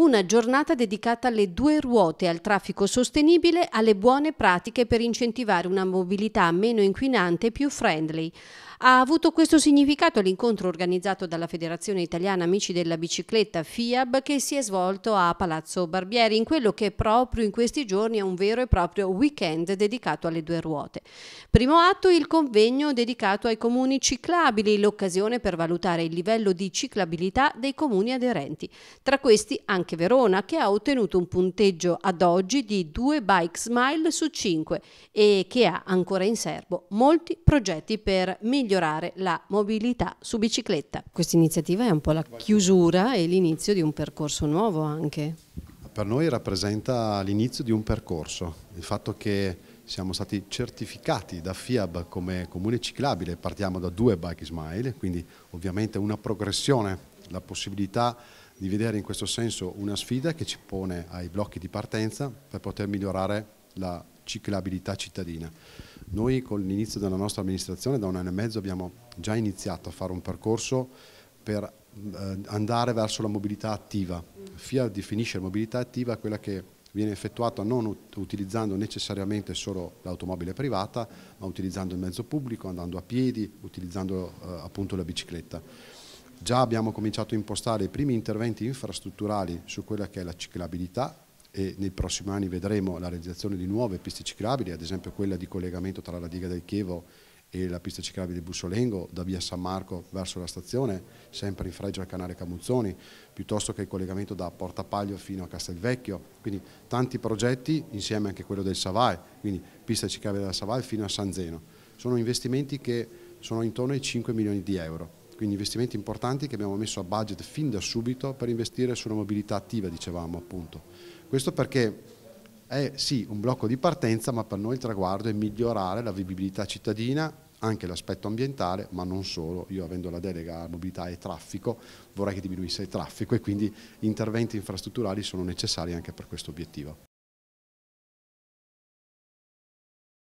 una giornata dedicata alle due ruote, al traffico sostenibile, alle buone pratiche per incentivare una mobilità meno inquinante e più friendly. Ha avuto questo significato l'incontro organizzato dalla Federazione Italiana Amici della Bicicletta FIAB che si è svolto a Palazzo Barbieri in quello che proprio in questi giorni è un vero e proprio weekend dedicato alle due ruote. Primo atto il convegno dedicato ai comuni ciclabili, l'occasione per valutare il livello di ciclabilità dei comuni aderenti. Tra questi anche anche Verona, che ha ottenuto un punteggio ad oggi di 2 bike smile su 5 e che ha ancora in serbo molti progetti per migliorare la mobilità su bicicletta. Questa iniziativa è un po' la chiusura e l'inizio di un percorso nuovo anche. Per noi rappresenta l'inizio di un percorso, il fatto che siamo stati certificati da FIAB come comune ciclabile, partiamo da due bike smile, quindi ovviamente una progressione, la possibilità di vedere in questo senso una sfida che ci pone ai blocchi di partenza per poter migliorare la ciclabilità cittadina. Noi con l'inizio della nostra amministrazione da un anno e mezzo abbiamo già iniziato a fare un percorso per eh, andare verso la mobilità attiva. FIA definisce mobilità attiva quella che viene effettuata non utilizzando necessariamente solo l'automobile privata, ma utilizzando il mezzo pubblico, andando a piedi, utilizzando eh, appunto la bicicletta. Già abbiamo cominciato a impostare i primi interventi infrastrutturali su quella che è la ciclabilità e nei prossimi anni vedremo la realizzazione di nuove piste ciclabili, ad esempio quella di collegamento tra la diga del Chievo e la pista ciclabile di Bussolengo da via San Marco verso la stazione, sempre in fregio al canale Camuzzoni, piuttosto che il collegamento da Portapaglio fino a Castelvecchio, quindi tanti progetti insieme anche quello del Savai, quindi pista ciclabile della Savai fino a San Zeno. Sono investimenti che sono intorno ai 5 milioni di euro quindi investimenti importanti che abbiamo messo a budget fin da subito per investire sulla mobilità attiva, dicevamo appunto. Questo perché è sì un blocco di partenza, ma per noi il traguardo è migliorare la vivibilità cittadina, anche l'aspetto ambientale, ma non solo. Io avendo la delega a mobilità e traffico vorrei che diminuisse il traffico e quindi interventi infrastrutturali sono necessari anche per questo obiettivo.